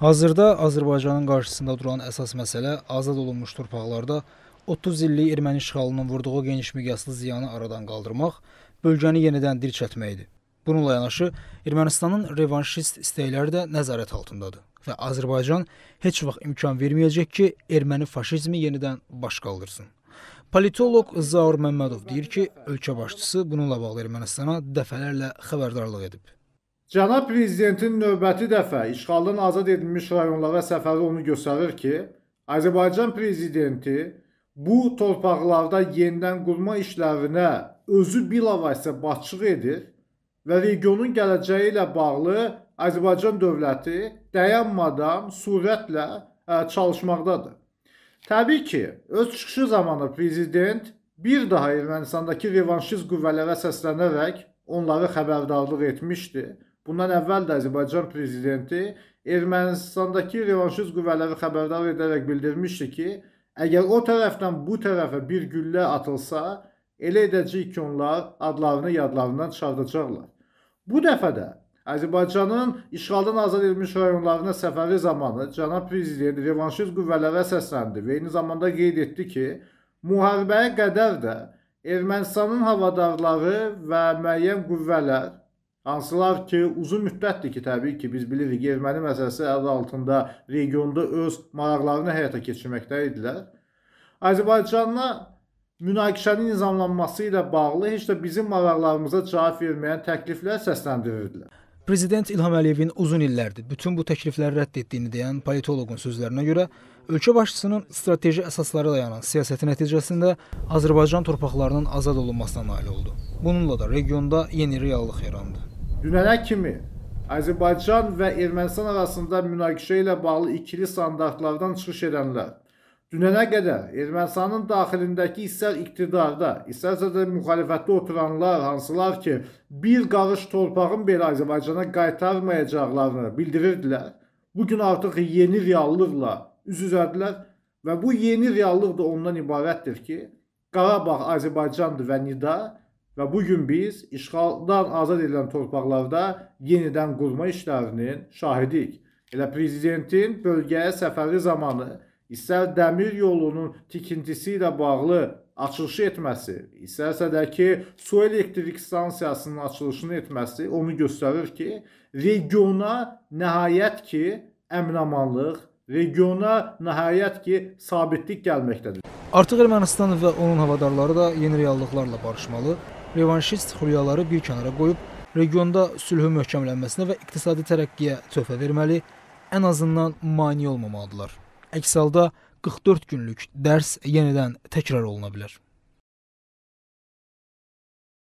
Hazırda Azərbaycanın qarşısında duran əsas məsələ azad olunmuş torpaqlarda 30 illik erməni işğalının vurduğu geniş miqyaslı ziyanı aradan qaldırmaq, bölgəni yenidən dirçəltmək idi. Bununla yanaşı Ermənistanın revanşist istəkləri də nəzarət altındadır və Azərbaycan heç vaxt imkan verməyəcək ki, erməni faşizmi yenidən baş qaldırsın. Politoloq Zaur Məmmədov deyir ki, ölkə başçısı bununla bağlı Ermənistana dəfələrlə xəbərdarlıq edib. Cənab Prezidentin növbəti dəfə işğaldan azad edilmiş rayonlara səfəri onu göstərir ki, Azərbaycan Prezidenti bu torpaqlarda yenidən qurma işlərinə özü bilavasitə başçılıq edir və regionun gələcəyi ilə bağlı Azərbaycan dövləti dayanmadan sürətlə çalışmaqdadır. Təbii ki, öz çıxışı zamanı prezident bir daha Ermənistandakı revanşist qüvvələrə səslənərək onları xəbərdarlıq etmişdi Bundan əvvəl də Azərbaycan prezidenti Ermənistandakı revanşist qüvvələri xəbərdar edərək bildirmişdi ki, əgər o tərəfdən bu tərəfə bir güllə atılsa, elə edəcək ki, onlar adlarını yadlarından çıxardacaqlar. Bu dəfə də Azərbaycanın işğaldan azad edilmiş rayonlarına səfəri zamanı cənab prezident revanşist qüvvələrə səsləndi və eyni zamanda qeyd etdi ki, müharibəyə qədər də Ermənistanın havadarları və müəyyən qüvvələr Hansılar ki, uzun müddətdir ki, təbii ki, biz bilirik, erməni məsələsi əl altında regionda öz maraqlarını həyata keçirməkdə idilər. Azərbaycanla münaqişənin nizamlanması ilə bağlı heç də bizim maraqlarımıza cavab verməyən təkliflər səsləndirirdilər. Prezident İlham Əliyevin uzun illərdir bütün bu təklifləri rədd etdiyini deyən politoloqun sözlərinə görə, ölkə başçısının strateji əsasları dayanan siyasəti nəticəsində Azərbaycan torpaqlarının azad olunmasına nail oldu. Bununla da regionda yeni reallıq yarandı. Dünənə kimi Azərbaycan və Ermənistan arasında münaqişə ilə bağlı ikili standartlardan çıxış edənlər, dünənə qədər Ermənistanın daxilindəki istər iqtidarda, istərsə də müxalifətdə oturanlar, hansılar ki, bir qarış torpağın belə Azərbaycana qaytarmayacaqlarını bildirirdilər, bugün artıq yeni reallıqla üz üzərdilər və bu yeni reallıq da ondan ibarətdir ki, Qarabağ Azərbaycandır və Nida və bu gün biz işğaldan azad edilən torpaqlarda yenidən qurma işlərinin şahidiyik. Elə prezidentin bölgəyə səfəri zamanı istər dəmir yolunun tikintisi ilə bağlı açılışı etməsi, istərsə də ki, su elektrik stansiyasının açılışını etməsi onu göstərir ki, regiona nəhayət ki, əminamanlıq, regiona nəhayət ki, sabitlik gəlməkdədir. Artıq Ermənistan və onun havadarları da yeni reallıqlarla barışmalı, revanşist xülyaları bir kənara qoyub, regionda sülhün möhkəmlənməsinə və iqtisadi tərəqqiyə töhfə verməli, ən azından mane olmamalıdırlar. Əks halda 44 günlük dərs yenidən təkrar oluna bilər.